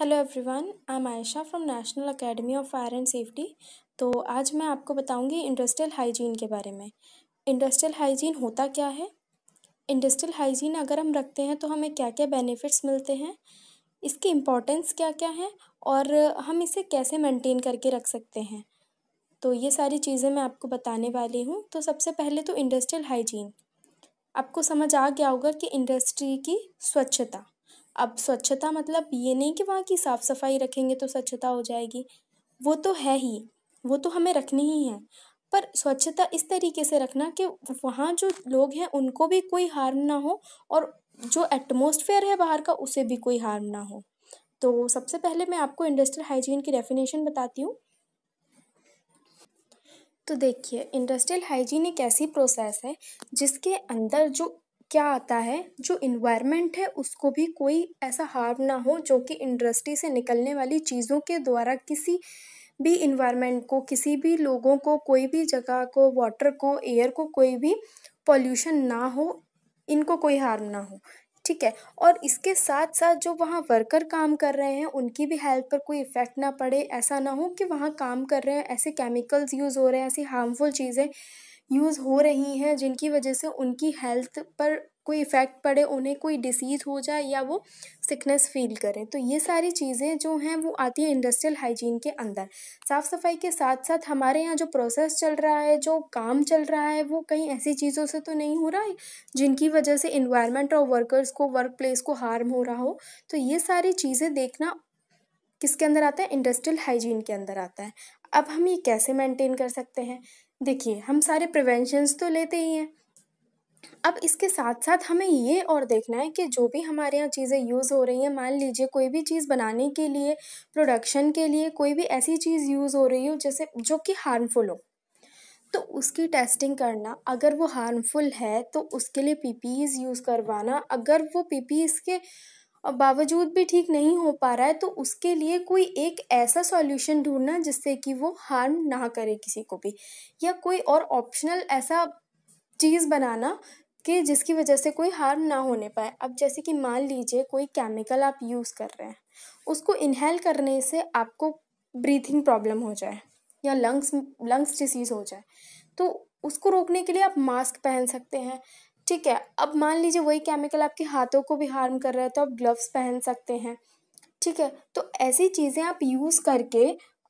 hello everyone I am Ayesha from national academy of fire and safety तो आज मैं आपको बताऊंगी इंडस्ट्रियल हाइजीन के बारे में इंडस्ट्रियल हाइजीन होता क्या है इंडस्ट्रियल हाइजीन अगर हम रखते हैं तो हमें क्या क्या बेनिफिट्स मिलते हैं इसकी इम्पोर्टेंस क्या क्या है और हम इसे कैसे मेंटेन करके रख सकते हैं तो ये सारी चीज़ें मैं आपको बताने वाली हूँ तो सबसे पहले तो इंडस्ट्रियल हाइजीन आपको समझ आ गया होगा कि इंडस्ट्री की स्वच्छता अब स्वच्छता मतलब ये नहीं कि वहाँ की साफ़ सफ़ाई रखेंगे तो स्वच्छता हो जाएगी वो तो है ही वो तो हमें रखनी ही है पर स्वच्छता इस तरीके से रखना कि वहाँ जो लोग हैं उनको भी कोई हार्म ना हो और जो एटमोसफेयर है बाहर का उसे भी कोई हार्म ना हो तो सबसे पहले मैं आपको इंडस्ट्रियल हाइजीन की डेफिनेशन बताती हूँ तो देखिए इंडस्ट्रियल हाइजीन एक ऐसी प्रोसेस है जिसके अंदर जो क्या आता है जो इन्वायरमेंट है उसको भी कोई ऐसा हार्म ना हो जो कि इंडस्ट्री से निकलने वाली चीज़ों के द्वारा किसी भी इन्वायरमेंट को किसी भी लोगों को कोई भी जगह को वाटर को एयर को कोई भी पॉल्यूशन ना हो इनको कोई हार्म ना हो ठीक है और इसके साथ साथ जो वहाँ वर्कर काम कर रहे हैं उनकी भी हेल्थ पर कोई इफ़ेक्ट ना पड़े ऐसा ना हो कि वहाँ काम कर रहे हैं ऐसे केमिकल्स यूज़ हो रहे हैं ऐसी हार्मफुल चीज़ें यूज़ हो रही हैं जिनकी वजह से उनकी हेल्थ पर कोई इफ़ेक्ट पड़े उन्हें कोई डिसीज़ हो जाए या वो सिकनेस फील करें तो ये सारी चीज़ें जो हैं वो आती हैं इंडस्ट्रियल हाइजीन के अंदर साफ़ सफाई के साथ साथ हमारे यहाँ जो प्रोसेस चल रहा है जो काम चल रहा है वो कहीं ऐसी चीज़ों से तो नहीं हो रहा है जिनकी वजह से इन्वायरमेंट और वर्कर्स को वर्क प्लेस को हार्म हो रहा हो तो ये सारी चीज़ें देखना किसके अंदर आता है इंडस्ट्रियल हाइजीन के अंदर आता है अब हम ये कैसे मेंटेन कर सकते हैं देखिए हम सारे प्रिवेंशंस तो लेते ही हैं अब इसके साथ साथ हमें ये और देखना है कि जो भी हमारे यहाँ चीज़ें यूज़ हो रही हैं मान लीजिए कोई भी चीज़ बनाने के लिए प्रोडक्शन के लिए कोई भी ऐसी चीज़ यूज़ हो रही हो जैसे जो कि हार्मफुल हो तो उसकी टेस्टिंग करना अगर वो हार्मफुल है तो उसके लिए पीपीज़ यूज़ करवाना अगर वो पीपीज़ के और बावजूद भी ठीक नहीं हो पा रहा है तो उसके लिए कोई एक ऐसा सॉल्यूशन ढूंढना जिससे कि वो हार्म ना करे किसी को भी या कोई और ऑप्शनल ऐसा चीज़ बनाना कि जिसकी वजह से कोई हार्म ना होने पाए अब जैसे कि मान लीजिए कोई केमिकल आप यूज़ कर रहे हैं उसको इनहेल करने से आपको ब्रीथिंग प्रॉब्लम हो जाए या लंग्स लंग्स डिसीज़ हो जाए तो उसको रोकने के लिए आप मास्क पहन सकते हैं ठीक है अब मान लीजिए वही केमिकल आपके हाथों को भी हार्म कर रहा है तो आप ग्लव्स पहन सकते हैं ठीक है तो ऐसी चीज़ें आप यूज़ करके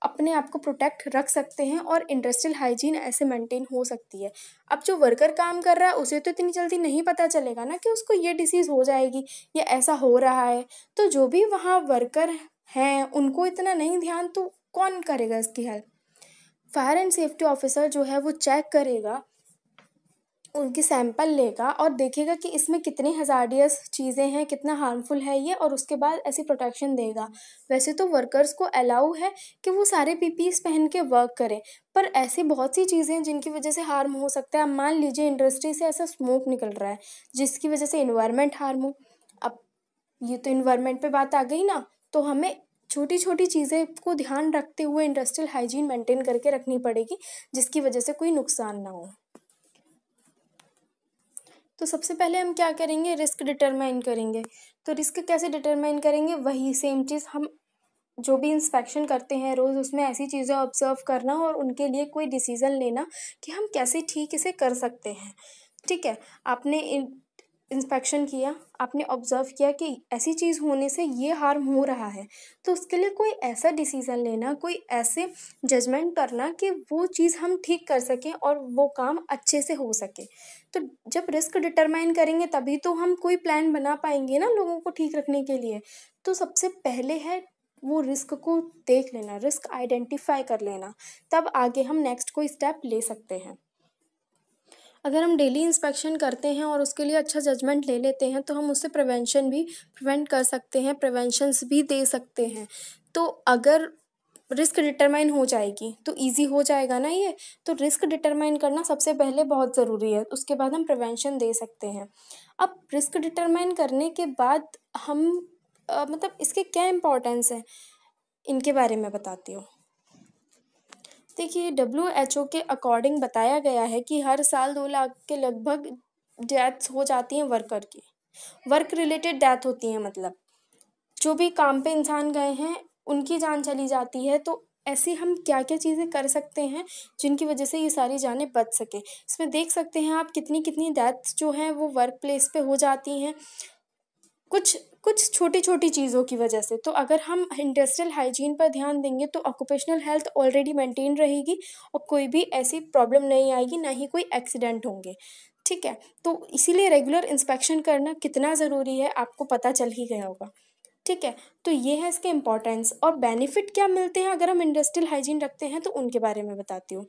अपने आप को प्रोटेक्ट रख सकते हैं और इंडस्ट्रियल हाइजीन ऐसे मेंटेन हो सकती है अब जो वर्कर काम कर रहा है उसे तो इतनी जल्दी नहीं पता चलेगा ना कि उसको ये डिसीज़ हो जाएगी या ऐसा हो रहा है तो जो भी वहाँ वर्कर हैं उनको इतना नहीं ध्यान तो कौन करेगा इसकी help fire and safety officer जो है वो चेक करेगा उनकी सैंपल लेगा और देखेगा कि इसमें कितनी हज़ारडियस चीज़ें हैं कितना हार्मफुल है ये और उसके बाद ऐसी प्रोटेक्शन देगा वैसे तो वर्कर्स को अलाउ है कि वो सारे पीपीस पहन के वर्क करें पर ऐसी बहुत सी चीज़ें हैं जिनकी वजह से हार्म हो सकता है अब मान लीजिए इंडस्ट्री से ऐसा स्मोक निकल रहा है जिसकी वजह से इन्वायरमेंट हार्म हो अब ये तो इन्वायरमेंट पर बात आ गई ना तो हमें छोटी छोटी चीज़ें को ध्यान रखते हुए इंडस्ट्रियल हाइजीन मेंटेन करके रखनी पड़ेगी जिसकी वजह से कोई नुकसान ना हो तो सबसे पहले हम क्या करेंगे रिस्क डिटरमाइन करेंगे तो रिस्क कैसे डिटरमाइन करेंगे वही सेम चीज़ हम जो भी इंस्पेक्शन करते हैं रोज़ उसमें ऐसी चीज़ें ऑब्जर्व करना और उनके लिए कोई डिसीज़न लेना कि हम कैसे ठीक इसे कर सकते हैं ठीक है आपने इन इंस्पेक्शन किया आपने ऑब्ज़र्व किया कि ऐसी चीज़ होने से ये हार्म हो रहा है तो उसके लिए कोई ऐसा डिसीज़न लेना कोई ऐसे जजमेंट करना कि वो चीज़ हम ठीक कर सकें और वो काम अच्छे से हो सके तो जब रिस्क डिटरमाइन करेंगे तभी तो हम कोई प्लान बना पाएंगे ना लोगों को ठीक रखने के लिए तो सबसे पहले है वो रिस्क को देख लेना रिस्क आइडेंटिफाई कर लेना तब आगे हम नेक्स्ट कोई स्टेप ले सकते हैं अगर हम डेली इंस्पेक्शन करते हैं और उसके लिए अच्छा जजमेंट ले लेते हैं तो हम उससे प्रिवेंशन भी प्रिवेंट कर सकते हैं प्रिवेंशंस भी दे सकते हैं तो अगर रिस्क डिटरमाइन हो जाएगी तो इजी हो जाएगा ना ये तो रिस्क डिटरमाइन करना सबसे पहले बहुत ज़रूरी है उसके बाद हम प्रिवेंशन दे सकते हैं अब रिस्क डिटरमाइन करने के बाद हम आ, मतलब इसके क्या इम्पोर्टेंस है इनके बारे में बताती हूँ देखिए डब्ल्यू एच ओ के अकॉर्डिंग बताया गया है कि हर साल दो लाख के लगभग डेथ्स हो जाती हैं वर्कर की वर्क रिलेटेड डेथ होती हैं मतलब जो भी काम पे इंसान गए हैं उनकी जान चली जाती है तो ऐसी हम क्या क्या चीज़ें कर सकते हैं जिनकी वजह से ये सारी जानें बच सके इसमें देख सकते हैं आप कितनी कितनी डेथ जो हैं वो वर्क प्लेस पर हो जाती हैं कुछ कुछ छोटी छोटी चीज़ों की वजह से तो अगर हम इंडस्ट्रियल हाइजीन पर ध्यान देंगे तो ऑक्यूपेशनल हेल्थ ऑलरेडी मेंटेन रहेगी और कोई भी ऐसी प्रॉब्लम नहीं आएगी ना ही कोई एक्सीडेंट होंगे ठीक है तो इसीलिए रेगुलर इंस्पेक्शन करना कितना ज़रूरी है आपको पता चल ही गया होगा ठीक है तो ये है इसके इम्पॉर्टेंस और बेनिफिट क्या मिलते हैं अगर हम इंडस्ट्रियल हाइजीन रखते हैं तो उनके बारे में बताती हूँ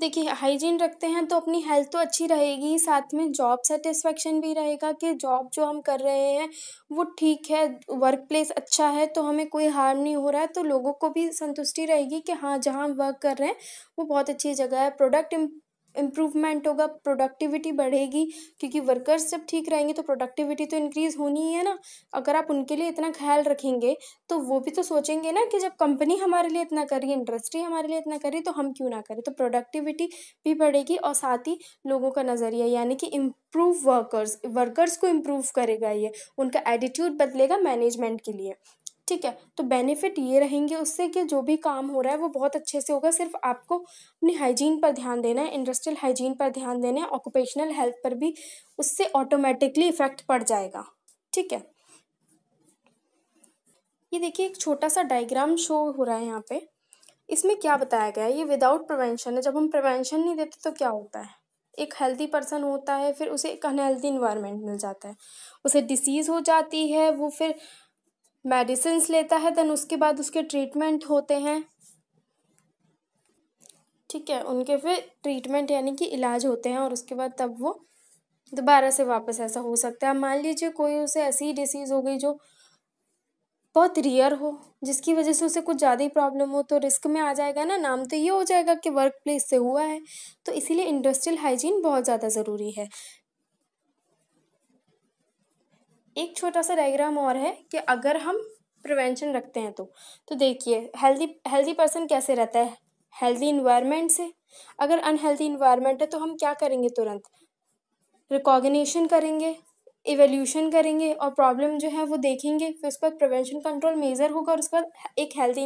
देखिए हाइजीन रखते हैं तो अपनी हेल्थ तो अच्छी रहेगी साथ में जॉब सेटिस्फेक्शन भी रहेगा कि जॉब जो हम कर रहे हैं वो ठीक है वर्क प्लेस अच्छा है तो हमें कोई हार्म नहीं हो रहा है तो लोगों को भी संतुष्टि रहेगी कि हाँ जहाँ हम वर्क कर रहे हैं वो बहुत अच्छी जगह है प्रोडक्ट इम्प्रूवमेंट होगा प्रोडक्टिविटी बढ़ेगी क्योंकि वर्कर्स जब ठीक रहेंगे तो प्रोडक्टिविटी तो इंक्रीज़ होनी ही है ना अगर आप उनके लिए इतना ख्याल रखेंगे तो वो भी तो सोचेंगे ना कि जब कंपनी हमारे लिए इतना करी इंडस्ट्री हमारे लिए इतना करी तो हम क्यों ना करें तो प्रोडक्टिविटी भी बढ़ेगी और साथ ही लोगों का नज़रिया यानी कि इम्प्रूव वर्कर्स वर्कर्स को इम्प्रूव करेगा ये उनका एटीट्यूड बदलेगा मैनेजमेंट के लिए ठीक है तो बेनिफिट ये रहेंगे उससे कि जो भी काम हो रहा है वो बहुत अच्छे से होगा सिर्फ आपको अपनी हाइजीन पर ध्यान देना है इंडस्ट्रियल हाइजीन पर ध्यान देना है ऑक्यूपेशनल हेल्थ पर भी उससे ऑटोमेटिकली इफेक्ट पड़ जाएगा ठीक है ये देखिए एक छोटा सा डायग्राम शो हो रहा है यहाँ पे इसमें क्या बताया गया है ये विदाउट प्रिवेंशन है जब हम प्रिवेंशन नहीं देते तो क्या होता है एक हेल्दी पर्सन होता है फिर उसे एक अनहेल्दी इन्वायरमेंट मिल जाता है उसे डिसीज़ हो जाती है वो फिर मेडिसिन लेता है देन उसके बाद उसके ट्रीटमेंट होते हैं ठीक है उनके फिर ट्रीटमेंट यानी कि इलाज होते हैं और उसके बाद तब वो दोबारा से वापस ऐसा हो सकता है मान लीजिए कोई उसे ऐसी डिसीज़ हो गई जो बहुत रियर हो जिसकी वजह से उसे कुछ ज़्यादा ही प्रॉब्लम हो तो रिस्क में आ जाएगा ना नाम तो ये हो जाएगा कि वर्क प्लेस से हुआ है तो इसीलिए इंडस्ट्रियल हाइजीन बहुत ज़्यादा ज़रूरी है एक छोटा सा डायग्राम और है कि अगर हम प्रिवेंशन रखते हैं तो तो देखिए हेल्दी हेल्दी पर्सन कैसे रहता है हेल्दी इन्वायरमेंट से अगर अनहेल्दी इन्वायरमेंट है तो हम क्या करेंगे तुरंत रिकॉग्निशन करेंगे इवेल्यूशन करेंगे और प्रॉब्लम जो है वो देखेंगे फिर उसके बाद प्रिवेंशन कंट्रोल मेज़र होगा और उसके बाद एक हेल्दी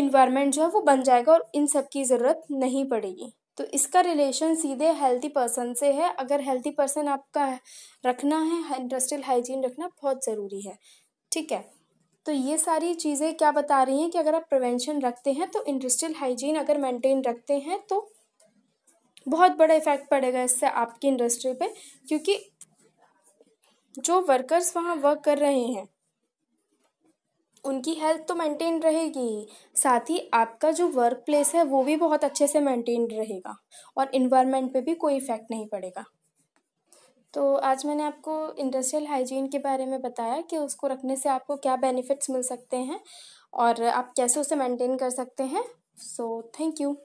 इन्वायरमेंट जो है वो बन जाएगा और इन सब की ज़रूरत नहीं पड़ेगी तो इसका रिलेशन सीधे हेल्थी पर्सन से है अगर हेल्थी पर्सन आपका रखना है इंडस्ट्रियल हाइजीन रखना बहुत ज़रूरी है ठीक है तो ये सारी चीज़ें क्या बता रही हैं कि अगर आप प्रिवेंशन रखते हैं तो इंडस्ट्रियल हाइजीन अगर मेंटेन रखते हैं तो बहुत बड़ा इफ़ेक्ट पड़ेगा इससे आपकी इंडस्ट्री पे क्योंकि जो वर्कर्स वहाँ वर्क कर रहे हैं उनकी हेल्थ तो मेंटेन रहेगी ही साथ ही आपका जो वर्क प्लेस है वो भी बहुत अच्छे से मेंटेन रहेगा और इन्वायरमेंट पे भी कोई इफ़ेक्ट नहीं पड़ेगा तो आज मैंने आपको इंडस्ट्रियल हाइजीन के बारे में बताया कि उसको रखने से आपको क्या बेनिफिट्स मिल सकते हैं और आप कैसे उसे मेंटेन कर सकते हैं सो थैंक यू